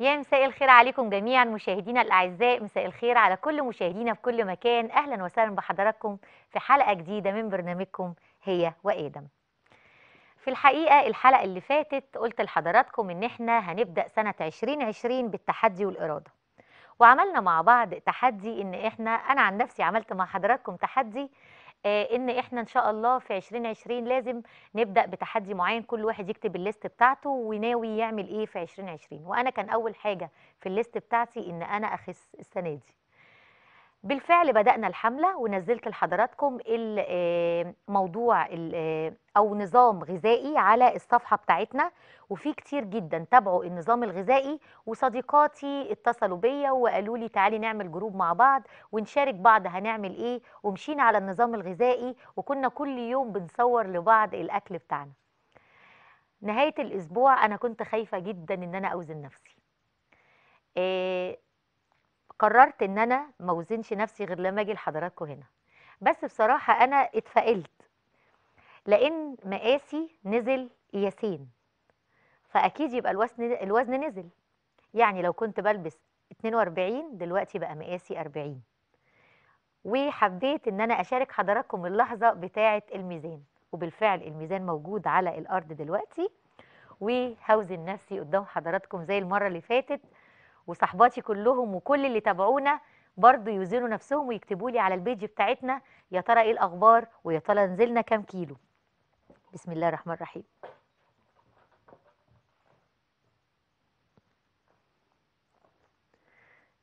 يا مساء الخير عليكم جميعا مشاهدينا الاعزاء مساء الخير على كل مشاهدينا في كل مكان اهلا وسهلا بحضراتكم في حلقه جديده من برنامجكم هي وادم في الحقيقه الحلقه اللي فاتت قلت لحضراتكم ان احنا هنبدا سنه 2020 بالتحدي والاراده وعملنا مع بعض تحدي ان احنا انا عن نفسي عملت مع حضراتكم تحدي آه، ان احنا ان شاء الله في 2020 لازم نبدا بتحدي معين كل واحد يكتب الليست بتاعته وناوي يعمل ايه في 2020 وانا كان اول حاجه في الليست بتاعتي ان انا اخس السنه دي بالفعل بدأنا الحملة ونزلت لحضراتكم آه، موضوع آه، أو نظام غذائي على الصفحة بتاعتنا وفي كتير جدا تابعوا النظام الغذائي وصديقاتي اتصلوا بيا وقالوا لي تعالي نعمل جروب مع بعض ونشارك بعض هنعمل ايه ومشينا على النظام الغذائي وكنا كل يوم بنصور لبعض الأكل بتاعنا نهاية الأسبوع أنا كنت خايفة جدا إن أنا أوزن نفسي آه، قررت ان انا ما اوزنش نفسي غير لما اجي لحضراتكم هنا بس بصراحه انا اتفائلت لان مقاسي نزل قياسين فاكيد يبقى الوزن الوزن نزل يعني لو كنت بلبس 42 دلوقتي بقى مقاسي 40 وحبيت ان انا اشارك حضراتكم اللحظه بتاعه الميزان وبالفعل الميزان موجود على الارض دلوقتي وهوزن نفسي قدام حضراتكم زي المره اللي فاتت وصحباتي كلهم وكل اللي تابعونا برضو يوزنوا نفسهم ويكتبوا لي على البيج بتاعتنا يا ترى ايه الاخبار ويا ترى نزلنا كام كيلو بسم الله الرحمن الرحيم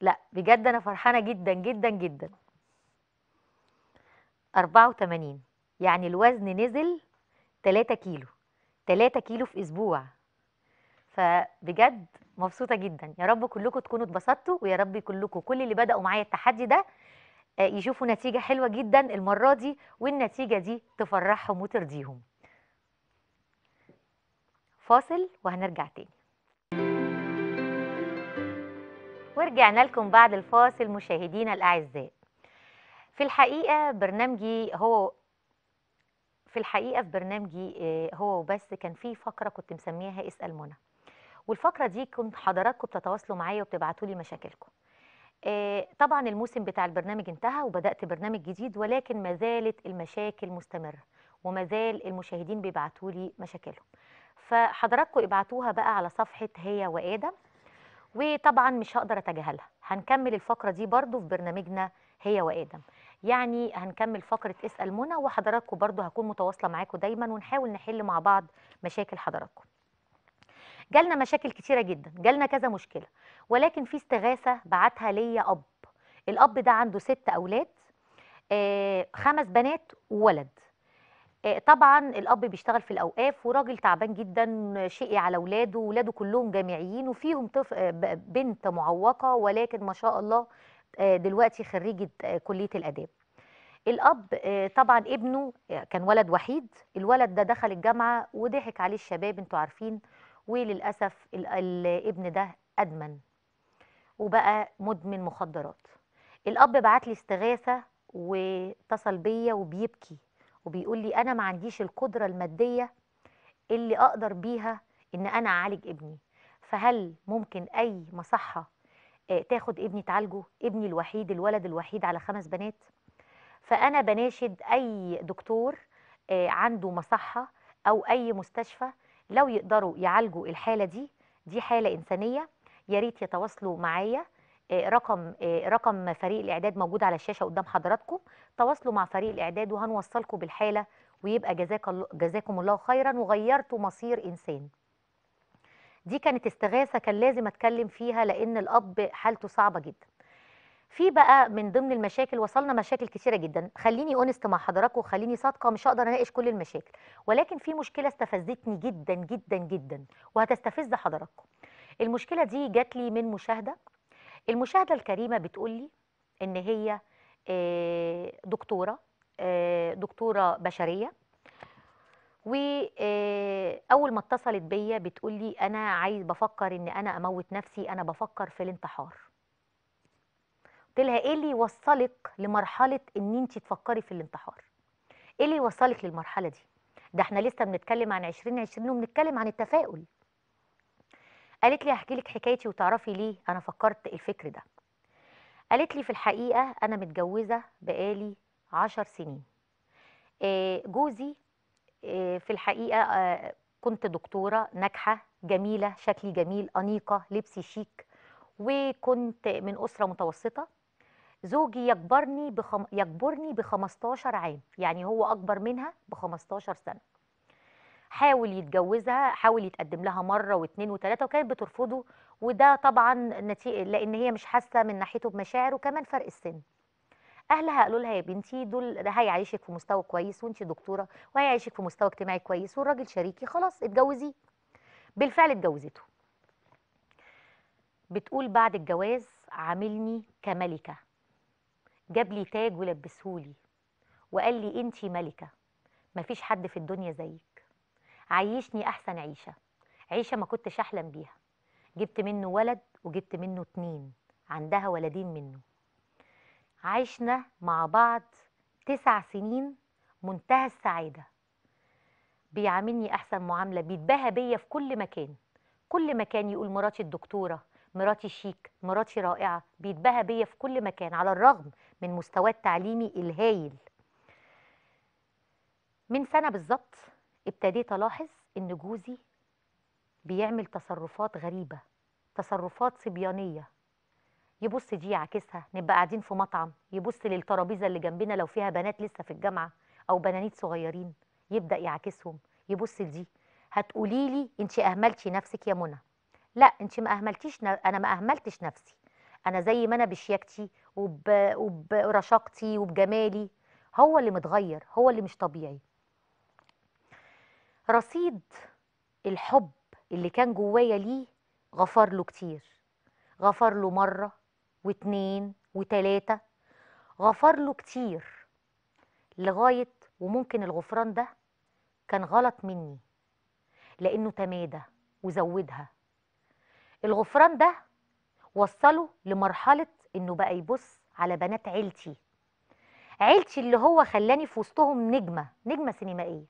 لا بجد انا فرحانه جدا جدا جدا 84 يعني الوزن نزل 3 كيلو 3 كيلو في اسبوع فبجد مبسوطه جدا يا رب كلكم تكونوا اتبسطتوا ويا رب كلكم كل اللي بداوا معايا التحدي ده آه، يشوفوا نتيجه حلوه جدا المره دي والنتيجه دي تفرحهم وترضيهم فاصل وهنرجع تاني ورجعنا لكم بعد الفاصل مشاهدينا الاعزاء في الحقيقه برنامجي هو في الحقيقه في برنامجي آه، هو وبس كان في فقره كنت مسميها اسال منى والفتره دي كنت حضراتكم بتتواصلوا معايا وبتبعتوا لي مشاكلكم آه، طبعا الموسم بتاع البرنامج انتهى وبدات برنامج جديد ولكن ما زالت المشاكل مستمره وما زال المشاهدين بيبعتوا لي مشاكلهم فحضراتكم ابعتوها بقى على صفحه هي وادم وطبعا مش هقدر اتجاهلها هنكمل الفقره دي برضو في برنامجنا هي وادم يعني هنكمل فقره اسال منى وحضراتكم برضو هكون متواصله معاكم دايما ونحاول نحل مع بعض مشاكل حضراتكم جالنا مشاكل كتيره جدا جالنا كذا مشكله ولكن في استغاثه بعتها ليا اب الاب ده عنده ست اولاد آه خمس بنات وولد آه طبعا الاب بيشتغل في الاوقاف وراجل تعبان جدا شقي على اولاده واولاده كلهم جامعيين وفيهم طف... آه، بنت معوقه ولكن ما شاء الله آه، دلوقتي خريجه آه، كليه الاداب الاب طبعا ابنه كان ولد وحيد الولد ده دخل الجامعه وضحك عليه الشباب انتوا عارفين وللأسف الابن ده أدمن وبقى مدمن مخدرات الأب بعت لي استغاثة واتصل بيا وبيبكي وبيقول لي أنا ما عنديش القدرة المادية اللي أقدر بيها إن أنا أعالج ابني فهل ممكن أي مصحة آه، تاخد ابني تعالجه ابني الوحيد الولد الوحيد على خمس بنات فأنا بناشد أي دكتور آه، عنده مصحة أو أي مستشفى لو يقدروا يعالجوا الحالة دي دي حالة إنسانية يا ريت يتواصلوا معايا آه، رقم آه، رقم فريق الإعداد موجود على الشاشة قدام حضراتكم تواصلوا مع فريق الإعداد وهنوصلكم بالحالة ويبقى جزاك جزاكم الله خيرا وغيرتوا مصير إنسان دي كانت استغاثة كان لازم أتكلم فيها لأن الأب حالته صعبة جدا في بقى من ضمن المشاكل وصلنا مشاكل كثيره جدا خليني اونست مع حضراتكم وخليني صادقه مش هقدر اناقش كل المشاكل ولكن في مشكله استفزتني جدا جدا جدا وهتستفز حضراتكم المشكله دي جات لي من مشاهده المشاهده الكريمه بتقول لي ان هي آه، دكتوره آه، دكتوره بشريه واول آه، ما اتصلت بيا بتقول لي انا عايز بفكر ان انا اموت نفسي انا بفكر في الانتحار قلت لها ايه اللي يوصلك لمرحله ان انت تفكري في الانتحار ايه اللي يوصلك للمرحله دي ده احنا لسه بنتكلم عن 2020 وبنتكلم عن التفاؤل قالت لي هحكي لك حكايتي وتعرفي ليه انا فكرت الفكر ده قالت لي في الحقيقه انا متجوزه بقالي عشر سنين آه، جوزي آه، في الحقيقه آه، كنت دكتوره ناجحه جميله شكلي جميل انيقه لبسي شيك وكنت من اسره متوسطه زوجي يكبرني بخم... يكبرني ب 15 عام يعني هو اكبر منها ب 15 سنه حاول يتجوزها حاول يتقدم لها مره واثنين وثلاثه وكانت بترفضه وده طبعا نتيجه لان هي مش حاسه من ناحيته بمشاعر وكمان فرق السن اهلها قالوا لها يا بنتي دول ده هيعيشك في مستوى كويس وانت دكتوره وهيعيشك في مستوى اجتماعي كويس والراجل شريكي خلاص اتجوزي بالفعل اتجوزته بتقول بعد الجواز عاملني كملكه جاب لي تاج ولبسهولي وقال لي انت ملكة مفيش حد في الدنيا زيك عيشني أحسن عيشة عيشة ما كنتش أحلم بيها جبت منه ولد وجبت منه اتنين عندها ولدين منه عشنا مع بعض تسع سنين منتهى السعادة بيعاملني أحسن معاملة بيتباهى بيا في كل مكان كل مكان يقول مراتي الدكتورة مراتي شيك مراتي رائعه بيتباهى بيا في كل مكان على الرغم من مستواه التعليمي الهايل من سنه بالظبط ابتديت الاحظ ان جوزي بيعمل تصرفات غريبه تصرفات صبيانيه يبص دي يعاكسها نبقى قاعدين في مطعم يبص للترابيزه اللي جنبنا لو فيها بنات لسه في الجامعه او بنانيت صغيرين يبدا يعكسهم يبص لدي هتقولي لي انت اهملتي نفسك يا منى لا انت ما اهملتيش انا ما اهملتش نفسي انا زي ما انا بشياكتي وب... وبرشاقتي وبجمالي هو اللي متغير هو اللي مش طبيعي رصيد الحب اللي كان جوايا ليه غفر له كتير غفر له مرة واتنين وتلاتة غفر له كتير لغاية وممكن الغفران ده كان غلط مني لأنه تمادى وزودها الغفران ده وصله لمرحلة إنه بقى يبص على بنات عيلتي عيلتي اللي هو خلاني في وسطهم نجمة نجمة سينمائية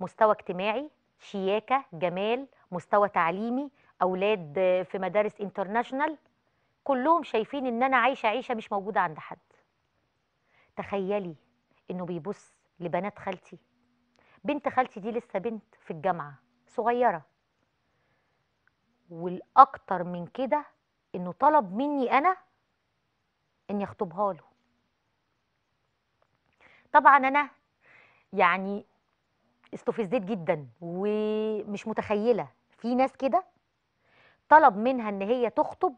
مستوى اجتماعي شياكة جمال مستوى تعليمي أولاد في مدارس انترناشنال كلهم شايفين إن أنا عايشة عيشة مش موجودة عند حد تخيلي إنه بيبص لبنات خالتي بنت خالتي دي لسه بنت في الجامعة صغيرة والاكتر من كده انه طلب مني انا اني اخطبها له طبعا انا يعني استفزيت جدا ومش متخيله في ناس كده طلب منها ان هي تخطب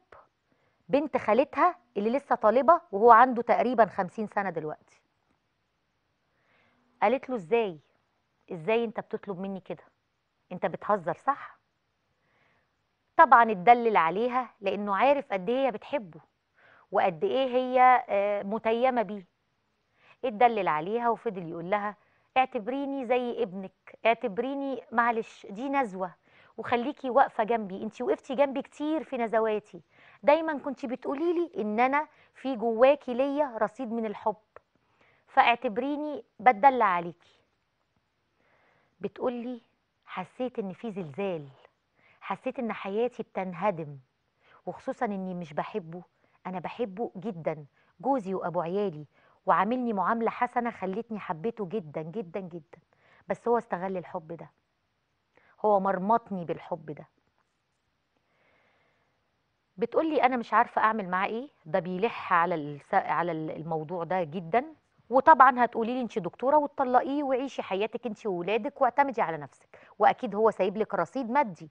بنت خالتها اللي لسه طالبه وهو عنده تقريبا خمسين سنه دلوقتي قالت له ازاي ازاي انت بتطلب مني كده انت بتهزر صح طبعا اتدلل عليها لانه عارف قد ايه هي بتحبه وقد ايه هي آه، متيمه بيه اتدلل عليها وفضل يقول لها اعتبريني زي ابنك اعتبريني معلش دي نزوه وخليكي واقفه جنبي انت وقفتي جنبي كتير في نزواتي دايما كنت بتقولي لي ان انا في جواكي ليا رصيد من الحب فاعتبريني بتدلع عليكي بتقولي حسيت ان في زلزال حسيت ان حياتي بتنهدم وخصوصا اني مش بحبه انا بحبه جدا جوزي وابو عيالي وعاملني معامله حسنه خلتني حبيته جدا جدا جدا بس هو استغل الحب ده هو مرمطني بالحب ده بتقولي انا مش عارفه اعمل معاه ايه ده بيلح على على الموضوع ده جدا وطبعا هتقولي لي انت دكتوره وتطلقيه وعيشي حياتك انت وولادك واعتمدي على نفسك واكيد هو سايب لك رصيد مادي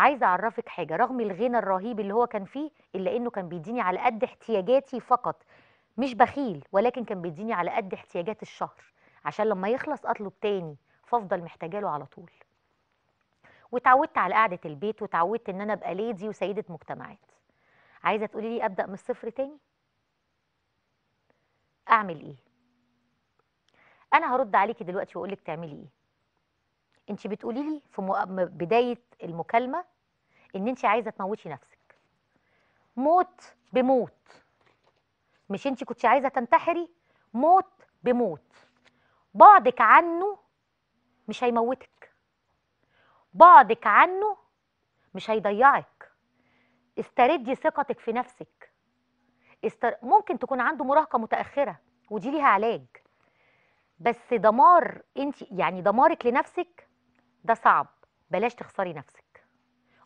عايزه اعرفك حاجه رغم الغنى الرهيب اللي هو كان فيه الا انه كان بيديني على قد احتياجاتي فقط مش بخيل ولكن كان بيديني على قد احتياجات الشهر عشان لما يخلص اطلب تاني فافضل محتاجه له على طول وتعودت على قعده البيت وتعودت ان انا ابقى ليدي وسيده مجتمعات عايزه تقولي لي ابدا من الصفر تاني اعمل ايه انا هرد عليكي دلوقتي واقول لك تعملي ايه انت بتقولي لي في بدايه المكالمه ان انت عايزه تموتي نفسك موت بموت مش انت كنت عايزه تنتحري موت بموت بعدك عنه مش هيموتك بعدك عنه مش هيضيعك استردي ثقتك في نفسك استر... ممكن تكون عنده مراهقه متاخره ودي ليها علاج بس دمار انت يعني دمارك لنفسك ده صعب بلاش تخسري نفسك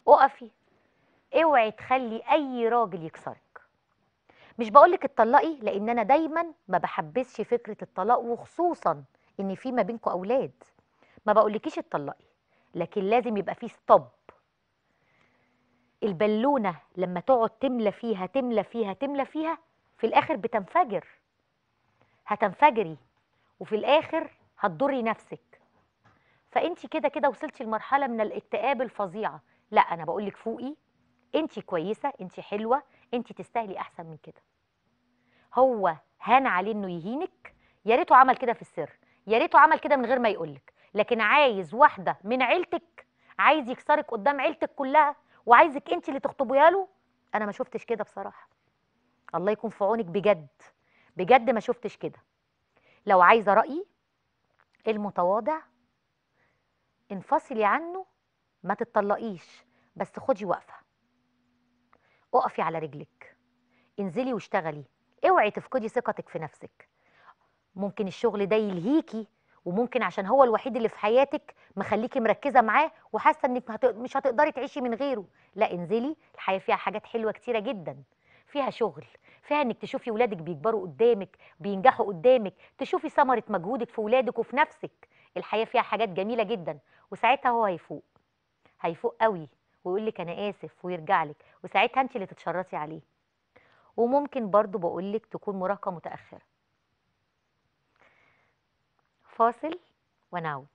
اقفي اوعي تخلي اي راجل يكسرك مش بقولك اتطلقي لان انا دايما ما بحبسش فكره الطلاق وخصوصا ان في ما بينكم اولاد ما بقولكيش اتطلقي لكن لازم يبقى فيه ستوب البالونه لما تقعد تملى فيها تملى فيها تملى فيها في الاخر بتنفجر هتنفجري وفي الاخر هتضري نفسك فانت كده كده وصلتي لمرحله من الاكتئاب الفظيعه لا انا بقول لك فوقي انت كويسه انت حلوه انت تستاهلي احسن من كده هو هان عليه انه يهينك يا ريته عمل كده في السر يا ريته عمل كده من غير ما يقول لك لكن عايز واحده من عيلتك عايز يكسرك قدام عيلتك كلها وعايزك انت اللي تخطبيها له انا ما شفتش كده بصراحه الله يكون في عونك بجد بجد ما شفتش كده لو عايزه رايي المتواضع انفصلي عنه ما تتطلقيش بس خدي وقفه اقفي على رجلك انزلي واشتغلي اوعي تفقدي ثقتك في نفسك ممكن الشغل ده يلهيكي وممكن عشان هو الوحيد اللي في حياتك مخليكي مركزه معاه وحاسه انك مش هتقدري تعيشي من غيره لا انزلي الحياه فيها حاجات حلوه كتيره جدا فيها شغل فيها انك تشوفي ولادك بيكبروا قدامك بينجحوا قدامك تشوفي ثمره مجهودك في ولادك وفي نفسك الحياه فيها حاجات جميله جدا وساعتها هو هيفوق هيفوق قوي ويقول لك انا اسف ويرجع لك وساعتها انت اللي تتشرطي عليه وممكن برضو بقول لك تكون مراهقه متاخره فاصل ونعود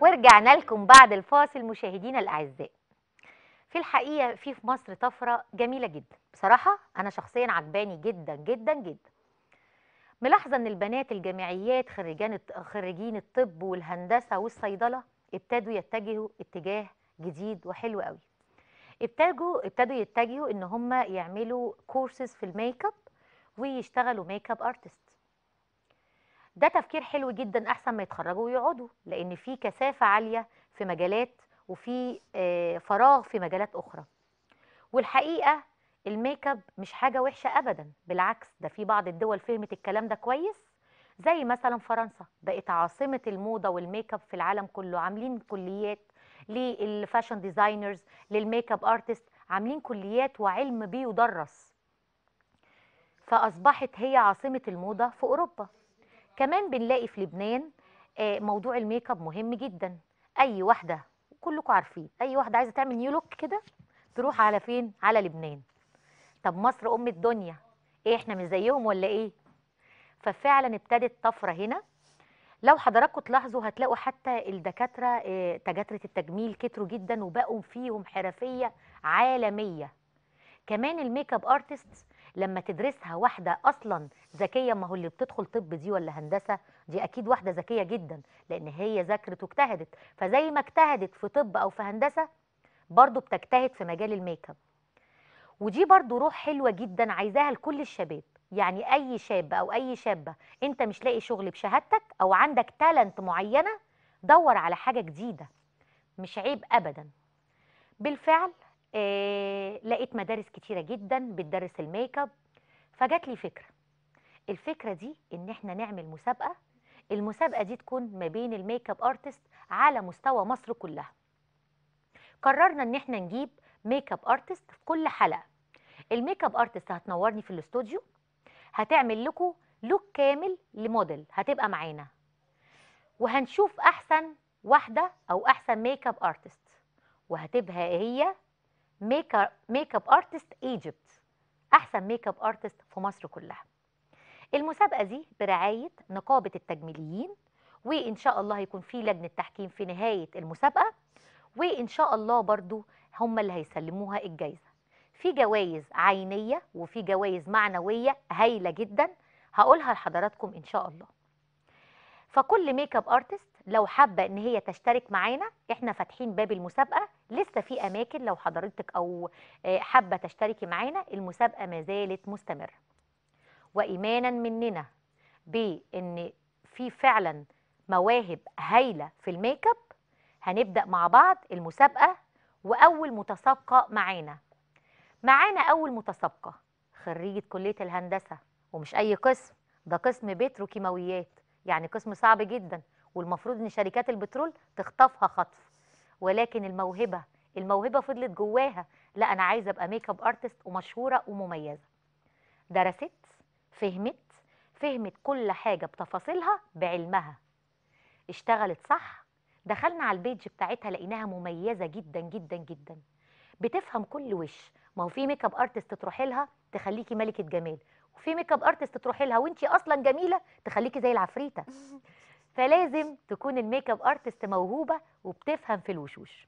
ورجعنا لكم بعد الفاصل مشاهدينا الاعزاء في الحقيقه في في مصر طفره جميله جدا بصراحه انا شخصيا عجباني جدا جدا جدا ملاحظه ان البنات الجامعيات خريجان خريجين الطب والهندسه والصيدله ابتدوا يتجهوا اتجاه جديد وحلو قوي ابتدوا ابتدوا يتجهوا ان هم يعملوا كورسز في الميك اب ويشتغلوا ميك اب ارتست ده تفكير حلو جدا احسن ما يتخرجوا ويقعدوا لان في كثافه عاليه في مجالات وفي آه، فراغ في مجالات اخرى والحقيقه الميك اب مش حاجه وحشه ابدا بالعكس ده في بعض الدول فهمت الكلام ده كويس زي مثلا فرنسا بقت عاصمه الموضه والميك اب في العالم كله عاملين كليات للفاشن ديزاينرز للميك اب ارتست عاملين كليات وعلم بيدرس فاصبحت هي عاصمه الموضه في اوروبا كمان بنلاقي في لبنان آه، موضوع الميك اب مهم جدا اي واحده كلكم عارفين اي واحده عايزه تعمل نيو لوك كده تروح على فين على لبنان طب مصر ام الدنيا ايه احنا مش زيهم ولا ايه ففعلا ابتدت طفره هنا لو حضراتكم تلاحظوا هتلاقوا حتى الدكاتره دكاتره آه، التجميل كتروا جدا وبقوا فيهم حرفيه عالميه كمان الميك اب ارتست لما تدرسها واحده اصلا ذكيه ما هو اللي بتدخل طب دي ولا هندسه دي اكيد واحده ذكيه جدا لان هي ذاكرت واجتهدت فزي ما اجتهدت في طب او في هندسه برضو بتجتهد في مجال الميك اب ودي برضو روح حلوة جدا عايزاها لكل الشباب يعني أي شاب أو أي شابة أنت مش لاقي شغل بشهادتك أو عندك تالنت معينة دور على حاجة جديدة مش عيب أبدا بالفعل آه لقيت مدارس كتيرة جدا بتدرس الميك اب فجات لي فكرة الفكرة دي إن إحنا نعمل مسابقة المسابقة دي تكون ما بين الميك اب ارتست على مستوى مصر كلها قررنا ان احنا نجيب ميك اب ارتست في كل حلقه الميك اب ارتست هتنورني في الاستوديو هتعمل لكم لوك كامل لموديل هتبقى معانا وهنشوف احسن واحده او احسن ميك اب ارتست وهتبقى هي ميك اب ارتست ايجيبت احسن ميك اب ارتست في مصر كلها المسابقه دي برعايه نقابه التجميليين وان شاء الله هيكون في لجنه تحكيم في نهايه المسابقه وان شاء الله برضو هم اللي هيسلموها الجايزه في جوائز عينيه وفي جوائز معنويه هايله جدا هقولها لحضراتكم ان شاء الله فكل ميك اب ارتست لو حابه ان هي تشترك معانا احنا فاتحين باب المسابقه لسه في اماكن لو حضرتك او آه، حابه تشتركي معانا المسابقه ما زالت مستمره وايمانا مننا بان في فعلا مواهب هايله في الميك اب هنبدا مع بعض المسابقه واول متسابقه معانا معانا اول متسابقه خريجه كليه الهندسه ومش اي قسم ده قسم بتروكيماويات يعني قسم صعب جدا والمفروض ان شركات البترول تخطفها خطف ولكن الموهبه الموهبه فضلت جواها لا انا عايزه ابقى ميك اب ارتست ومشهوره ومميزه درست فهمت فهمت كل حاجه بتفاصيلها بعلمها اشتغلت صح دخلنا على البيج بتاعتها لقيناها مميزه جدا جدا جدا بتفهم كل وش ما هو في ميك اب ارتست تروحي لها تخليكي ملكه جمال وفي ميك اب ارتست تروحي لها وانت اصلا جميله تخليكي زي العفريته فلازم تكون الميك اب ارتست موهوبه وبتفهم في الوشوش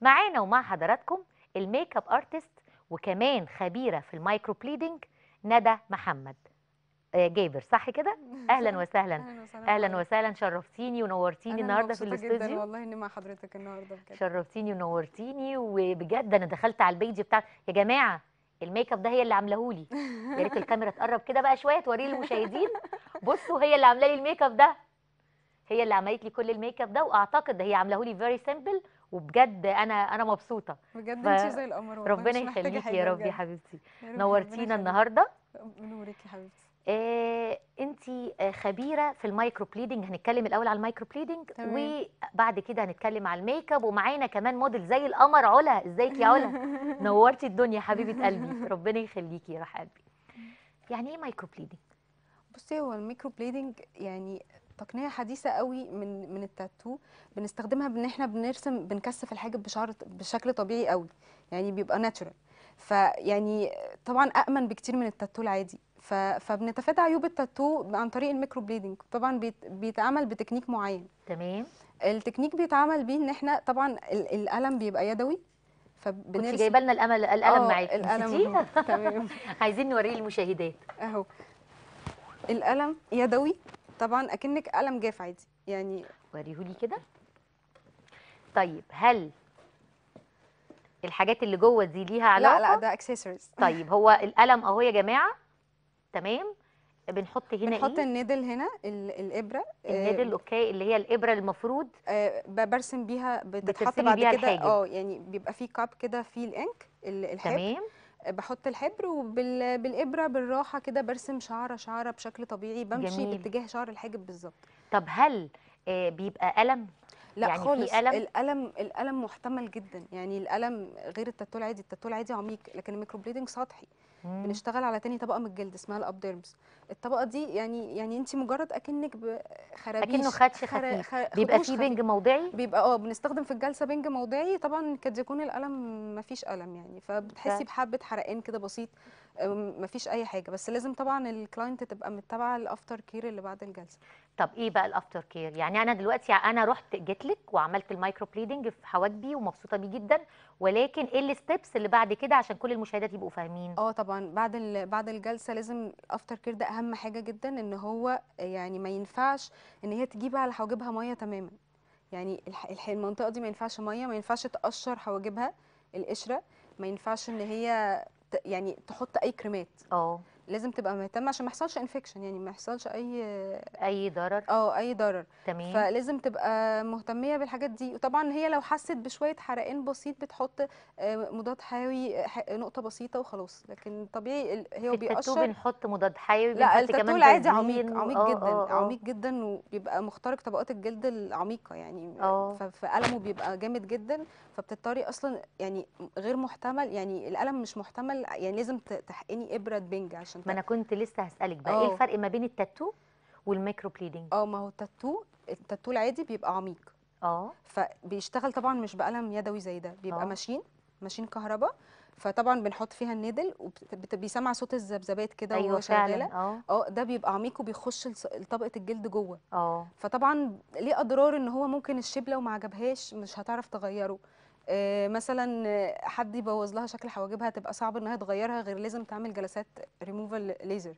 معانا ومع حضراتكم الميك اب ارتست وكمان خبيره في المايكرو بليدنج ندى محمد آه، جابر صح كده اهلا وسهلا اهلا وسهلا شرفتيني ونورتيني النهارده في الاستوديو جدا والله اني مع حضرتك النهارده بجد شرفتيني ونورتيني وبجد انا دخلت على البيج بتاع يا جماعه الميك اب ده هي اللي عاملاه لي يا ريت الكاميرا تقرب كده بقى شويه توريه للمشاهدين بصوا هي اللي عامله لي الميك اب ده هي اللي عملت لي كل الميك اب ده واعتقد هي عاملاه لي فيري سيمبل وبجد انا انا مبسوطه بجد ف... انت زي القمر ربنا يخليكي يا رب يا حبيبتي نورتينا النهارده نورك يا حبيبتي آه، انت آه، خبيره في المايكرو بليدنج هنتكلم الاول على المايكرو بليدنج وبعد كده هنتكلم على الميك اب ومعانا كمان موديل زي القمر علا ازيك يا علا نورتي الدنيا حبيبه قلبي ربنا يخليكي يا قلبي يعني ايه مايكرو بليدنج بصي هو الميكرو بليدنج يعني تقنيه حديثه قوي من من التاتو بنستخدمها بان احنا بنرسم بنكثف الحاجب بشعر بشكل طبيعي قوي يعني بيبقى ناتشورال فيعني طبعا امن بكتير من التاتو العادي فبنتفادى عيوب التاتو عن طريق الميكرو بليدنج طبعا بيتعمل بتكنيك معين تمام التكنيك بيتعمل بيه ان احنا طبعا القلم بيبقى يدوي فبنرسم كنت جايبه لنا القلم الالم آه، معاكي الالم تمام عايزين نوريه للمشاهدات اهو القلم يدوي طبعا اكنك قلم جاف عادي يعني وريهولي كده طيب هل الحاجات اللي جوه دي ليها علاقه لا لا ده اكسسوارز طيب هو القلم اهو يا جماعه تمام بنحط هنا بنحط إيه؟ النيدل هنا الابره آه، النيدل اوكي اللي هي الابره المفروض آه برسم بيها بتتحط بعد كده اه يعني بيبقى في كاب كده فيه الانك الحبر تمام آه، بحط الحبر وبالابره بالراحه كده برسم شعره شعره بشكل طبيعي بمشي جميل. باتجاه شعر الحاجب بالظبط طب هل آه بيبقى قلم لا يعني خالص ألم؟ الالم الالم محتمل جدا يعني الالم غير التاتو العادي التاتو العادي عميق لكن الميكروبليدنج سطحي مم. بنشتغل على تاني طبقه من الجلد اسمها الابديرمز الطبقه دي يعني يعني انت مجرد اكنك خرابيش اكنه خدش خفيف خر... بيبقى في بنج موضعي بيبقى اه بنستخدم في الجلسه بنج موضعي طبعا قد يكون الالم ما فيش الم يعني فبتحسي بحبه حرقان كده بسيط ما فيش اي حاجه بس لازم طبعا الكلاينت تبقى متابعه الافتر كير اللي بعد الجلسه طب ايه بقى الافتر كير يعني انا دلوقتي انا رحت جيت لك وعملت المايكرو بليدنج في حواجبي ومبسوطه بيه جدا ولكن ايه الستبس اللي بعد كده عشان كل المشاهدات يبقوا فاهمين اه طبعا بعد بعد الجلسه لازم الافتر كير ده اهم حاجه جدا ان هو يعني ما ينفعش ان هي تجيب على حواجبها ميه تماما يعني المنطقه دي ما ينفعش ميه ما ينفعش تقشر حواجبها القشره ما ينفعش ان هي يعني تحط اي كريمات اه لازم تبقى مهتمه عشان ما يحصلش انفكشن يعني ما يحصلش اي اي ضرر اه اي ضرر تمام فلازم تبقى مهتميه بالحاجات دي وطبعا هي لو حست بشويه حرقان بسيط بتحط آه، مضاد حيوي نقطه بسيطه وخلاص لكن طبيعي هو بيقشر في بنحط مضاد حيوي لا التاتو العادي عميق عميق آه، جدا أوه آه. عميق جدا وبيبقى مخترق طبقات الجلد العميقه يعني فالمه بيبقى جامد جدا فبتضطري اصلا يعني غير محتمل يعني الالم مش محتمل يعني لازم تحقني ابره بنج عشان عشان ما انا كنت لسه هسالك بقى أوه. ايه آه. الفرق ما بين التاتو والميكرو بليدنج اه ما هو التاتو التاتو العادي بيبقى عميق اه فبيشتغل طبعا مش بقلم يدوي زي ده بيبقى أوه. ماشين ماشين كهرباء فطبعا بنحط فيها النيدل وبيسمع صوت الذبذبات كده أيوة وهو شغاله آه. اه ده بيبقى عميق وبيخش طبقه الجلد جوه اه فطبعا ليه اضرار ان هو ممكن الشيب لو ما عجبهاش مش هتعرف تغيره آه، مثلا حد يبوظ لها شكل حواجبها تبقى صعب انها تغيرها غير لازم تعمل جلسات ريموفال ليزر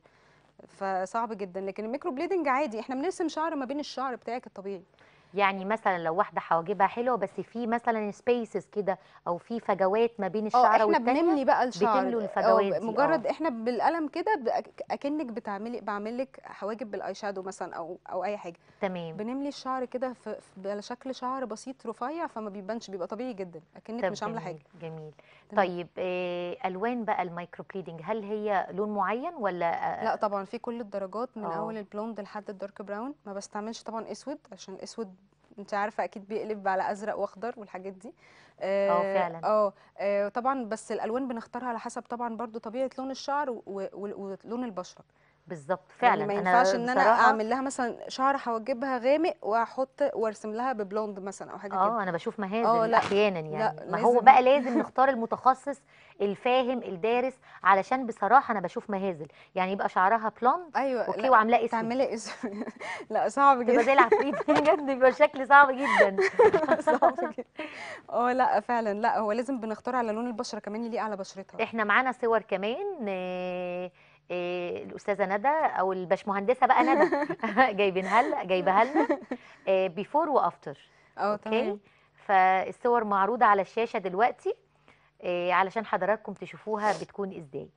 فصعب جدا لكن الميكرو بليدنج عادي احنا بنرسم شعر ما بين الشعر بتاعك الطبيعي يعني مثلا لو واحده حواجبها حلوه بس في مثلا سبيسز كده او في فجوات ما بين آه، الشعره والتانيه احنا بنملي بقى الشعر بتملوا آه، الفجوات مجرد أوه. احنا بالقلم كده اكنك بتعملي بعمل لك حواجب بالاي شادو مثلا او او اي حاجه تمام بنملي الشعر كده على شكل شعر بسيط رفيع فما بيبانش بيبقى طبيعي جدا اكنك مش عامله حاجه جميل طيب آه، الوان بقى المايكرو بليدنج هل هي لون معين ولا آه، لا طبعا في كل الدرجات من أوه. اول البلوند لحد الدارك براون ما بستعملش طبعا اسود عشان الاسود انت عارفه اكيد بيقلب على ازرق واخضر والحاجات دي اه, آه، فعلا اه طبعا بس الالوان بنختارها على حسب طبعا برضو طبيعه لون الشعر ولون البشره بالظبط يعني فعلا يعني ما ينفعش ان انا اعمل لها مثلا شعر هوجبها غامق واحط وارسم لها ببلوند مثلا او حاجه كده اه انا بشوف مهازل آه، احيانا يعني ما هو بقى لازم نختار المتخصص الفاهم الدارس علشان بصراحه انا بشوف مهازل يعني يبقى شعرها بلوند ايوه اوكي وعاملاه اسود تعملي اسود لا صعب جدا تبقى زي العفريت بجد يبقى شكل صعب جدا صعب جدا اه لا فعلا لا هو لازم بنختار على لون البشره كمان يليق على بشرتها احنا معانا صور كمان آه، الاستاذه ندى او الباشمهندسه بقى ندى جايبينها لنا جايبها لنا بيفور وافتر اه, آه، تمام فالصور معروضه على الشاشه دلوقتي آه، علشان حضراتكم تشوفوها بتكون ازاي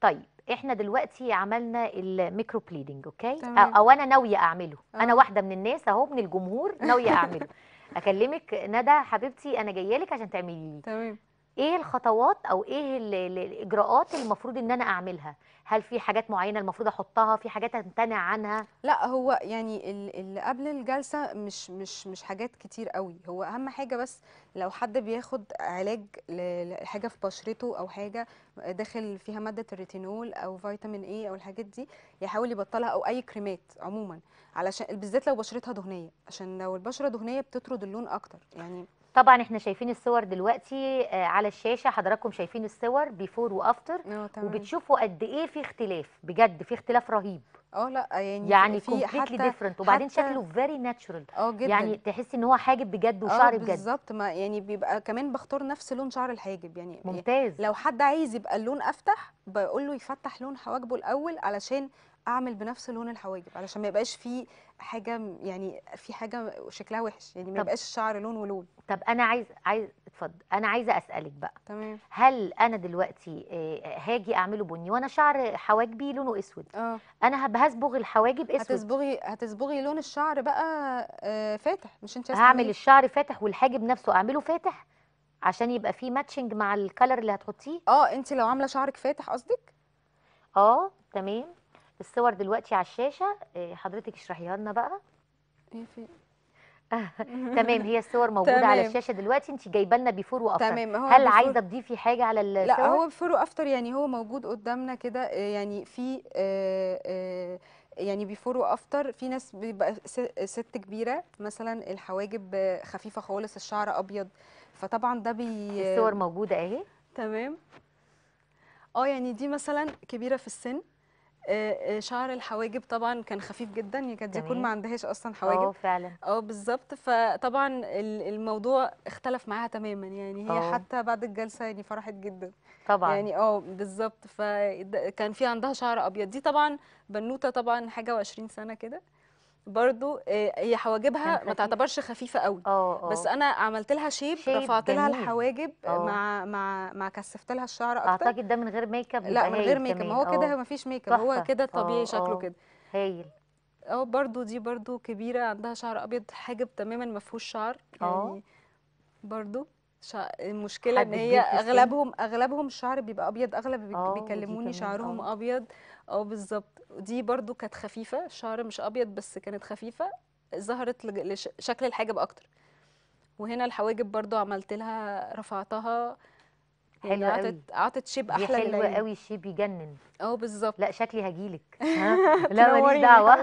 طيب احنا دلوقتي عملنا الميكرو بليدنج اوكي تمام. او انا ناويه اعمله أوه. انا واحده من الناس اهو من الجمهور ناويه اعمله اكلمك ندى حبيبتي انا جايه لك عشان تعملي لي تمام ايه الخطوات او ايه الاجراءات اللي المفروض ان انا اعملها هل في حاجات معينه المفروض احطها في حاجات امتنع عنها لا هو يعني اللي قبل الجلسه مش مش مش حاجات كتير قوي هو اهم حاجه بس لو حد بياخد علاج لحاجه في بشرته او حاجه داخل فيها ماده الريتينول او فيتامين اي او الحاجات دي يحاول يبطلها او اي كريمات عموما علشان بالذات لو بشرتها دهنيه عشان لو البشره دهنيه بتطرد اللون اكتر يعني طبعا احنا شايفين الصور دلوقتي آه، على الشاشه حضراتكم شايفين الصور بيفور وافتر اه، وبتشوفوا قد ايه في اختلاف بجد في اختلاف رهيب اه لا يعني يعني كومبليتلي ديفرنت وبعدين شكله فيري ناتشورال اه جدا يعني تحسي ان هو حاجب بجد اه، وشعر بجد بالظبط ما يعني بيبقى كمان بختار نفس لون شعر الحاجب يعني ممتاز لو حد عايز يبقى اللون افتح بقول له يفتح لون حواجبه الاول علشان اعمل بنفس لون الحواجب علشان ما يبقاش في حاجه يعني في حاجه شكلها وحش يعني ما يبقاش الشعر لون ولون طب انا عايز عايز اتفضل انا عايزه اسالك بقى تمام هل انا دلوقتي آه، هاجي اعمله بني وانا شعر حواجبي لونه اسود اه انا هصبغ الحواجب اسود هتصبغي هتصبغي لون الشعر بقى آه، فاتح مش انت هعمل الشعر فاتح والحاجب نفسه اعمله فاتح عشان يبقى فيه ماتشنج مع الكلر اللي هتحطيه اه انت لو عامله شعرك فاتح قصدك اه تمام الصور دلوقتي على الشاشه آه، حضرتك اشرحيها لنا بقى ايه في تمام هي الصور موجوده على الشاشه دلوقتي انت جايبه لنا بيفور وافتر تمام هو هل عايزه تضيفي حاجه على الصور لا هو بيفور وافتر يعني هو موجود قدامنا كده آه، يعني في آه، يعني بيفور وافتر في ناس بيبقى ست كبيره مثلا الحواجب خفيفه خالص الشعر ابيض فطبعا ده بي الصور موجوده اهي تمام اه يعني دي مثلا كبيره في السن آه، آه، شعر الحواجب طبعا كان خفيف جدا يكاد يكون ما عندهاش اصلا اه، حواجب اه فعلا اه بالظبط فطبعا الموضوع اختلف معاها تماما يعني هي أوه. حتى بعد الجلسه يعني فرحت جدا طبعا يعني اه بالظبط فكان في عندها شعر ابيض دي طبعا بنوته طبعا حاجه و20 سنه كده برضو آه، هي حواجبها ما تعتبرش خفيفه قوي أوه أوه. بس انا عملت لها شيب, شيب رفعت لها الحواجب آه. مع مع مع كثفت لها الشعر اكتر اعتقد ده من غير ميك اب لا من غير ميك اب هو كده آه. ما فيش ميك اب هو كده الطبيعي شكله كده هايل اه برضو دي برضو كبيره عندها شعر ابيض حاجب تماما ما فيهوش شعر يعني برضو شع... المشكله ان هي اغلبهم اغلبهم الشعر بيبقى ابيض اغلب بيكلموني شعرهم ابيض اه بالظبط دي برضو كانت خفيفة الشعر مش أبيض بس كانت خفيفة ظهرت لشكل الحاجب أكتر وهنا الحواجب برضو عملت لها رفعتها يعني حلوة قوي عطت شيب أحلى حلوة قوي الشيب يجنن اه بالظبط لا شكلي هجيلك لا ماليش دعوة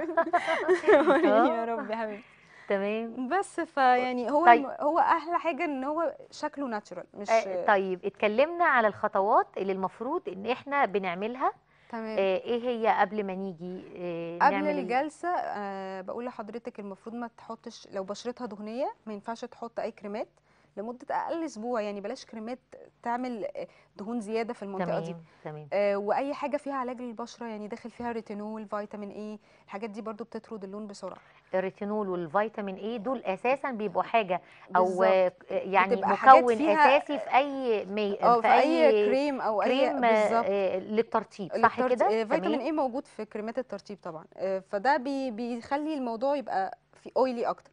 يا آه. رب يا حبيبي تمام بس فيعني هو طيب. هو أحلى حاجة إن هو شكله ناتشورال مش آه، طيب اتكلمنا على الخطوات اللي المفروض ان احنا بنعملها تمام آه، ايه هي قبل ما نيجي إيه قبل نعمل إيه؟ الجلسه آه بقول لحضرتك المفروض ما تحطش لو بشرتها دهنيه ما ينفعش تحط اي كريمات لمده اقل اسبوع يعني بلاش كريمات تعمل دهون زياده في المنطقه تمام. دي تمام آه واي حاجه فيها علاج للبشره يعني داخل فيها ريتينول فيتامين اي الحاجات دي برضو بتطرد اللون بسرعه الريتينول والفيتامين اي دول اساسا بيبقوا آه، حاجه او بالزبط. يعني مكون اساسي في اي مي... آه، في, في اي كريم او كريم اي آه، للترطيب صح كده فيتامين اي موجود في كريمات الترطيب طبعا فده بي... بيخلي الموضوع يبقى في اويلي اكتر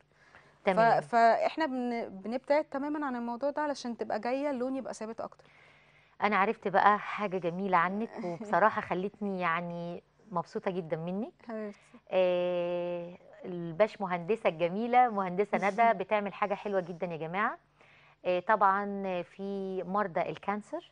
تمام. فاحنا بنبتعد تماما عن الموضوع ده علشان تبقى جايه اللون يبقى ثابت اكتر انا عرفت بقى حاجه جميله عنك وبصراحه خلتني يعني مبسوطه جدا منك آه الباش مهندسه الجميله مهندسه ندى بتعمل حاجه حلوه جدا يا جماعه آه طبعا في مرضى الكانسر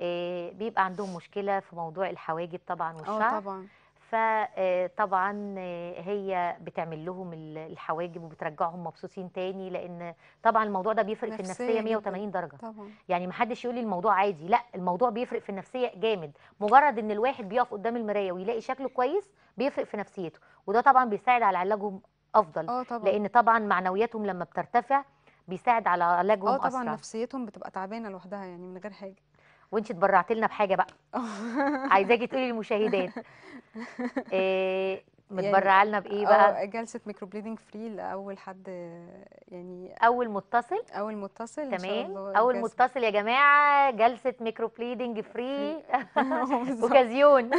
آه بيبقى عندهم مشكله في موضوع الحواجب طبعا آه، والشعر طبعا فطبعا آه، آه، هي بتعمل لهم الحواجب وبترجعهم مبسوطين تاني لان طبعا الموضوع ده بيفرق في النفسيه 180 درجه طبعا. يعني ما حدش يقول لي الموضوع عادي لا الموضوع بيفرق في النفسيه جامد مجرد ان الواحد بيقف قدام المرايه ويلاقي شكله كويس بيفرق في نفسيته وده طبعا بيساعد على علاجهم افضل آه، طبعا. لان طبعا معنوياتهم لما بترتفع بيساعد على علاجهم اه طبعا أسرع. نفسيتهم بتبقى تعبانه لوحدها يعني من غير حاجه وانت اتبرعتي لنا بحاجه بقى عايزاكي تقولي للمشاهدات إيه متبرعه لنا بايه آه، بقى؟ جلسه ميكرو بليدنج فري لاول حد يعني اول متصل اول متصل تمام اول متصل يا جماعه جلسه ميكرو بليدنج فري اوكازيون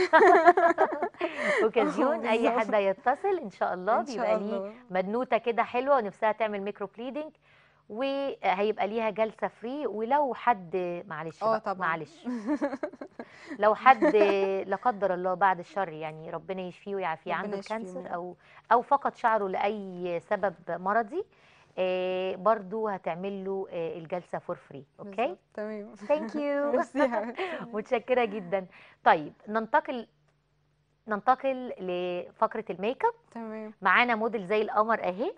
اوكازيون اي حد هيتصل ان شاء الله بيبقى ليه مدنوته كده حلوه ونفسها تعمل ميكرو بليدنج وهيبقى ليها جلسه فري ولو حد معلش اه طبعا معلش لو حد لا قدر الله بعد الشر يعني ربنا يشفيه ويعافيه عنده كانسر او او فقد شعره لاي سبب مرضي آه، برضو هتعمل له آه، الجلسه فور فري اوكي تمام ثانك يو متشكره جدا طيب ننتقل ننتقل لفقره الميك اب تمام معانا موديل زي القمر اهي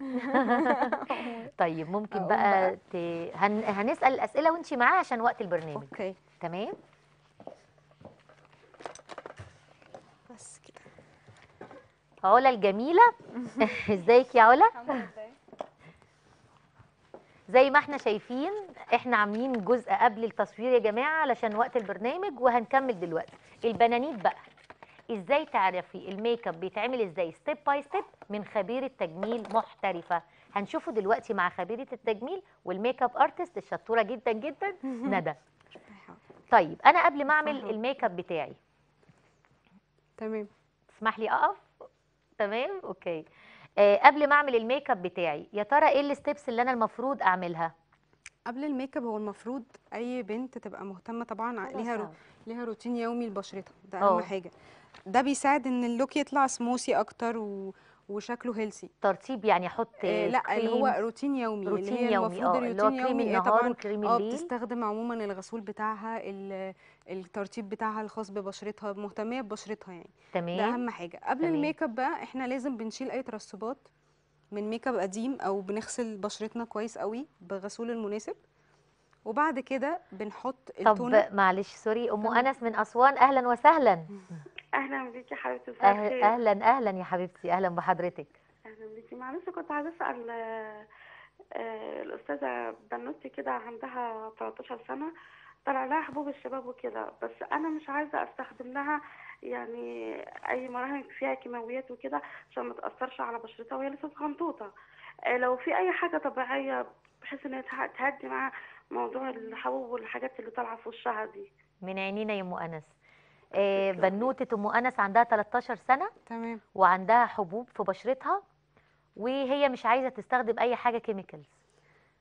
طيب ممكن بقى, بقى. ت... هن... هنسال الاسئله وانت معاه عشان وقت البرنامج اوكي تمام بس كده علا الجميله ازيك يا علا الحمد لله زي ما احنا شايفين احنا عاملين جزء قبل التصوير يا جماعه علشان وقت البرنامج وهنكمل دلوقتي البنانيت بقى ازاي تعرفي الميك اب بيتعمل ازاي ستيب باي ستيب من خبيره تجميل محترفه هنشوفه دلوقتي مع خبيره التجميل والميك اب ارتست الشطوره جدا جدا ندى طيب انا قبل ما اعمل الميك اب بتاعي تمام تسمح لي اقف تمام اوكي آه قبل ما اعمل الميك اب بتاعي يا ترى ايه الستبس اللي انا المفروض اعملها قبل الميك اب هو المفروض اي بنت تبقى مهتمه طبعا ليها رو... ليها روتين يومي لبشرتها ده اهم حاجه ده بيساعد ان اللوك يطلع سموسي اكتر و... وشكله هيلسي ترطيب يعني احط آه لا اللي هو روتين يومي روتين اللي هي يومي اه اللي هو كريم إيه؟ النهار طبعا آه، الليل اه بتستخدم عموما الغسول بتاعها الترطيب بتاعها الخاص ببشرتها مهتميه ببشرتها يعني تمام ده اهم حاجه قبل الميك اب بقى احنا لازم بنشيل اي ترسبات من ميك اب قديم او بنغسل بشرتنا كويس قوي بغسول المناسب وبعد كده بنحط التون طب معلش سوري ام انس من اسوان اهلا وسهلا اهلا بيكي حبيبتي مساء أه، اهلا اهلا يا حبيبتي اهلا بحضرتك اهلا بيكي معلش كنت عايزه اسال آه، الاستاذه بنوتي كده عندها 13 سنه طلع لها حبوب الشباب وكده بس انا مش عايزه استخدم لها يعني اي مراهم فيها كيماويات وكده عشان ما تاثرش على بشرتها وهي لسه صغنطوطه آه، لو في اي حاجه طبيعيه بحيث ان تهدي معاها موضوع الحبوب والحاجات اللي طالعه في وشها دي من عينينا يا ام انس آه، بنوته ام انس عندها 13 سنه تمام وعندها حبوب في بشرتها وهي مش عايزه تستخدم اي حاجه كيميكالز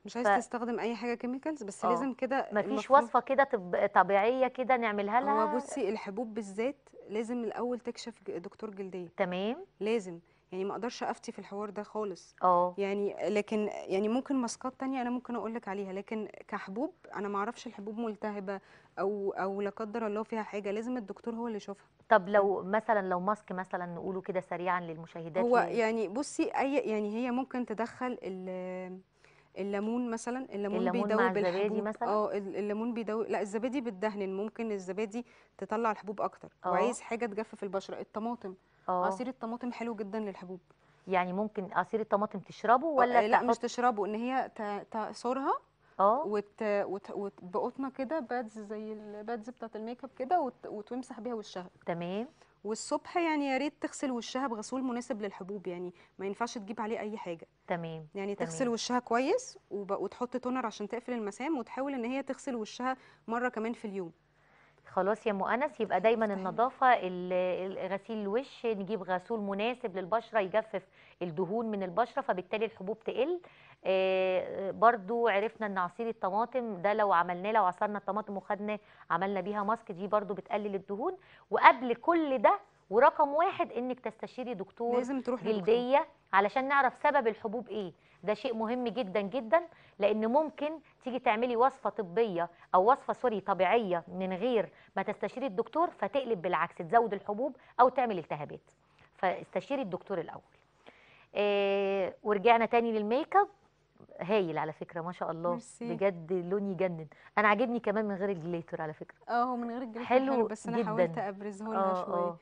مش عايزه ف... تستخدم اي حاجه كيميكالز بس أوه. لازم كده مفيش وصفه كده طب... طبيعيه كده نعملها لها هو بصي الحبوب بالذات لازم الاول تكشف دكتور جلديه تمام لازم يعني ما اقدرش افتي في الحوار ده خالص اه يعني لكن يعني ممكن ماسكات تانية انا ممكن اقول لك عليها لكن كحبوب انا ما اعرفش الحبوب ملتهبه او او لا قدر الله فيها حاجه لازم الدكتور هو اللي يشوفها طب لو مثلا لو ماسك مثلا نقوله كده سريعا للمشاهدات هو يعني بصي اي يعني هي ممكن تدخل الليمون مثلا الليمون, الليمون بيدوب الزبادي مثلا اه الليمون بيدوب لا الزبادي بتدهن ممكن الزبادي تطلع الحبوب اكتر أوه. وعايز حاجه تجفف البشره الطماطم أوه. عصير الطماطم حلو جدا للحبوب يعني ممكن عصير الطماطم تشربه آه، ولا إيه، لا مش تشربه ان هي تعصرها اه وت... وت... وت... بقطنه كده بادز زي البادز بتاعت الميك اب كده وت... وتمسح بيها وشها تمام والصبح يعني يا ريت تغسل وشها بغسول مناسب للحبوب يعني ما ينفعش تجيب عليه اي حاجه تمام يعني تمام. تغسل وشها كويس وب... وتحط تونر عشان تقفل المسام وتحاول ان هي تغسل وشها مره كمان في اليوم خلاص يا مؤنس يبقى دايما النظافه غسيل الوش نجيب غسول مناسب للبشره يجفف الدهون من البشره فبالتالي الحبوب تقل آه، برضو عرفنا ان عصير الطماطم ده لو عملناه لو عصرنا الطماطم وخدنا عملنا بيها ماسك دي برضو بتقلل الدهون وقبل كل ده ورقم واحد انك تستشيري دكتور لازم تروح جلديه علشان نعرف سبب الحبوب ايه ده شيء مهم جدا جدا لان ممكن تيجي تعملي وصفه طبيه او وصفه سوري طبيعيه من غير ما تستشيري الدكتور فتقلب بالعكس تزود الحبوب او تعمل التهابات فاستشيري الدكتور الاول إيه ورجعنا تاني للميك اب هايل على فكره ما شاء الله مرسي. بجد لون يجنن انا عاجبني كمان من غير الجليتر على فكره اه هو من غير الجليتر حلو, حلو بس انا جداً. حاولت ابرزه لنا آه، آه. شويه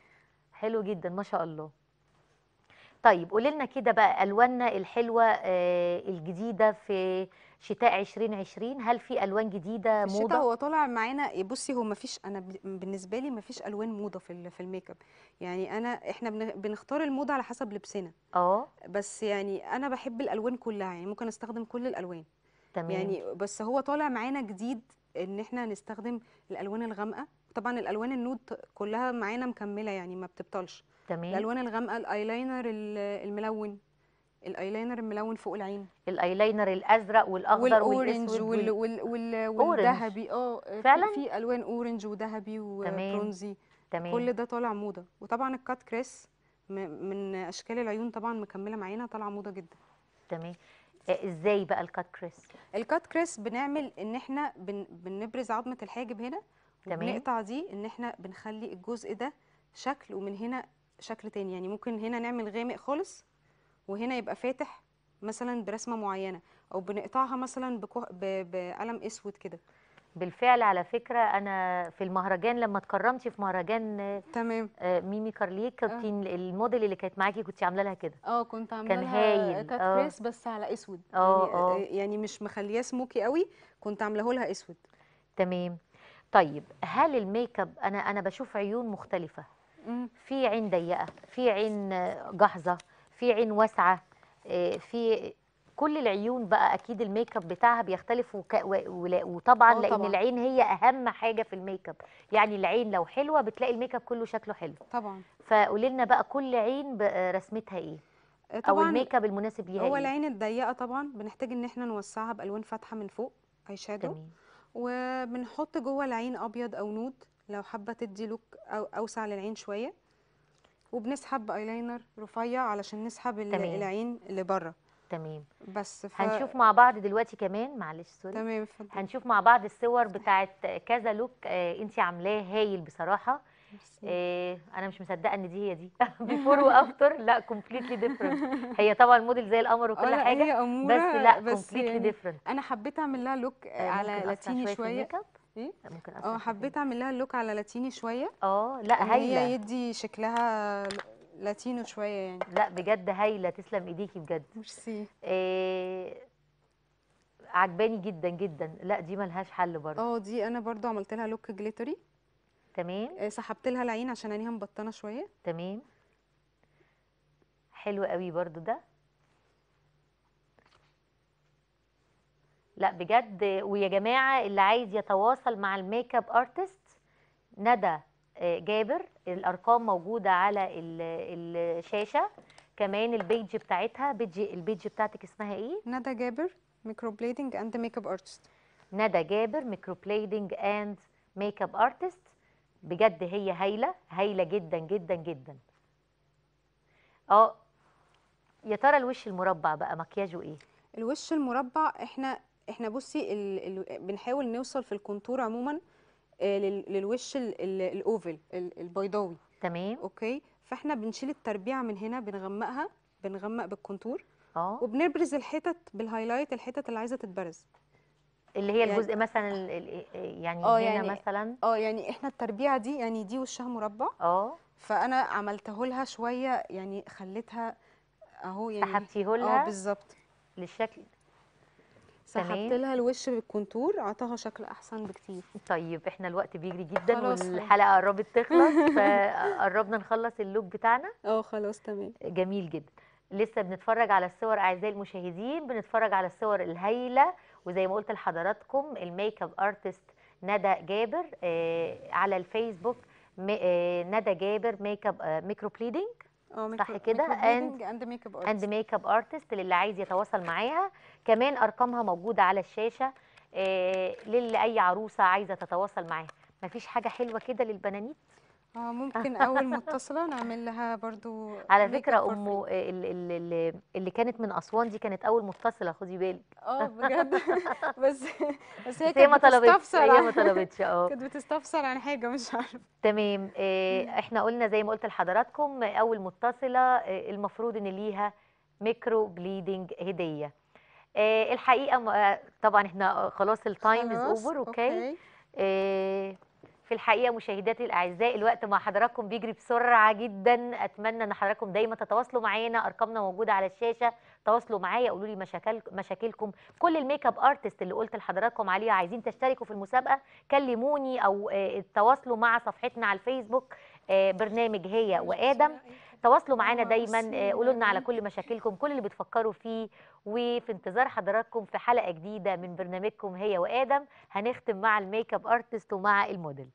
حلو جدا ما شاء الله طيب قولي لنا كده بقى الواننا الحلوه آه، الجديده في شتاء 2020 هل في الوان جديده في الشتاء هو طالع معانا بصي هو ما فيش انا بالنسبه لي ما فيش الوان موضه في في الميك اب يعني انا احنا بنختار الموضه على حسب لبسنا اه بس يعني انا بحب الالوان كلها يعني ممكن استخدم كل الالوان تمام يعني بس هو طالع معانا جديد ان احنا نستخدم الالوان الغامقه طبعا الالوان النود كلها معانا مكمله يعني ما بتبطلش تمام الالوان الغامقه الايلاينر الملون الايلاينر الملون فوق العين الايلاينر الازرق والاخضر والاورنج وال... وال... وال... والذهبي اه فعلا في الوان اورنج وذهبي وبرونزي تمام كل ده طالع موضه وطبعا الكات كريس من اشكال العيون طبعا مكمله معانا طالعه موضه جدا تمام آه، ازاي بقى الكات كريس الكات كريس بنعمل ان احنا بن... بنبرز عظمه الحاجب هنا تمام وبنقطع دي ان احنا بنخلي الجزء ده شكل ومن هنا شكل تاني يعني ممكن هنا نعمل غامق خالص وهنا يبقى فاتح مثلا برسمه معينه او بنقطعها مثلا بقلم اسود كده بالفعل على فكره انا في المهرجان لما اتكرمتي في مهرجان تمام آه، ميمي كارليك كنت آه. الموديل اللي كانت معاكي كنت عامله لها كده اه كنت عامله كان هايل كانت آه. بس على اسود آه، يعني, آه. يعني مش مخلياه سموكي قوي كنت عامله لها اسود تمام طيب هل الميك اب انا انا بشوف عيون مختلفه في عين ضيقه في عين جاهزه في عين واسعه آه، في كل العيون بقى اكيد الميك اب بتاعها بيختلف وك... وطبعا آه، لان طبعًا. العين هي اهم حاجه في الميك اب يعني العين لو حلوه بتلاقي الميك اب كله شكله حلو طبعا فقولي لنا بقى كل عين آه، رسمتها ايه طبعا او الميك اب المناسب ليها هو إيه؟ العين الضيقه طبعا بنحتاج ان احنا نوسعها بالوان فاتحه من فوق اي شادو تمام. وبنحط جوه العين ابيض او نود لو حابه تدي لوك أو اوسع للعين شويه وبنسحب ايلاينر رفيع علشان نسحب تمام. العين بره تمام بس ف... هنشوف مع بعض دلوقتي كمان معلش سوري تمام هنشوف مع بعض الصور بتاعت كذا لوك آه، انت عاملاه هايل بصراحه إيه انا مش مصدقه ان دي هي دي بيفور وافتر لا كومبليتلي ديفرنت هي طبعا موديل زي القمر وكل آه، حاجه هي بس لا كومبليتلي يعني ديفرنت انا حبيت اعمل لها لوك آه، على لاتيني شويه ايه آه، ممكن اه حبيت اعمل لها لوك على لاتيني شويه اه لا هايله هي يدي شكلها لاتينو شويه يعني لا بجد هايله تسلم ايديكي بجد ميرسي إيه عجباني جدا جدا لا دي ملهاش حل برضه اه دي انا برضه عملت لها لوك جليتري تمام آه، سحبت لها العين عشان عينيها مبطنه شويه تمام حلو قوي برضو ده لا بجد ويا جماعه اللي عايز يتواصل مع الميك اب ارتست ندى آه، جابر الارقام موجوده على الشاشه كمان البيج بتاعتها بيج البيج بتاعتك اسمها ايه ندى جابر ميكروبليدنج اند ميك اب ارتست ندى جابر ميكروبليدنج اند ميك اب ارتست بجد هي هايله هايله جدا جدا جدا اه يا ترى الوش المربع بقى مكياجه ايه الوش المربع احنا احنا بصي ال... ال... بنحاول نوصل في الكونتور عموما آه، لل... للوش ال... ال... الاوفل ال... البيضاوي تمام اوكي فاحنا بنشيل التربيعه من هنا بنغمقها بنغمق بالكونتور اه وبنبرز الحتت بالهايلايت الحتت اللي عايزه تتبرز اللي هي الجزء يعني مثلا إيه، إيه، يعني آه، هنا يعني مثلا اه يعني احنا التربيعه دي يعني دي وشها مربع اه فانا عملته لها شويه يعني خليتها اهو يعني سحبتيه آه، لها اه بالظبط للشكل سحبت لها الوش بالكونتور اعطاها شكل احسن بكتير طيب احنا الوقت بيجري جدا والحلقه قربت تخلص فقربنا نخلص اللوك بتاعنا اه خلاص تمام جميل جدا لسه بنتفرج على الصور اعزائي المشاهدين بنتفرج على الصور الهايله وزي ما قلت لحضراتكم الميك اب ارتست ندى جابر آه، على الفيسبوك آه، ندى جابر ميك اب ميكرو بليدنج صح كده اند ميك اب اند ميك اب ارتست للي عايز يتواصل معاها كمان ارقامها موجوده على الشاشه آه، للي اي عروسه عايزه تتواصل معاها مفيش حاجه حلوه كده للبنانيت اه ممكن اول متصله نعمل لها برضو على فكره امه اللي, اللي كانت من اسوان دي كانت اول متصله خدي بالك اه بجد بس بس هي كانت بتستفسر هي ما طلبتش اه كانت بتستفسر عن حاجه مش عارفه تمام إيه احنا قلنا زي ما قلت لحضراتكم اول متصله آه، المفروض ان ليها ميكرو بليدنج هديه إيه الحقيقه آه، طبعا احنا آه، خلاص التايم از اوفر اوكي, أوكي. في الحقيقه مشاهداتي الاعزاء الوقت مع حضراتكم بيجري بسرعه جدا اتمنى ان حضراتكم دايما تتواصلوا معانا ارقامنا موجوده على الشاشه تواصلوا معايا قولوا لي مشاكل مشاكلكم كل الميك اب ارتست اللي قلت لحضراتكم عليها عايزين تشتركوا في المسابقه كلموني او آه، تواصلوا مع صفحتنا على الفيسبوك آه، برنامج هي وادم تواصلوا معانا دايما آه، قولوا لنا على كل مشاكلكم كل اللي بتفكروا فيه وفي انتظار حضراتكم في حلقه جديده من برنامجكم هي وادم هنختم مع الميك اب ارتست ومع الموديل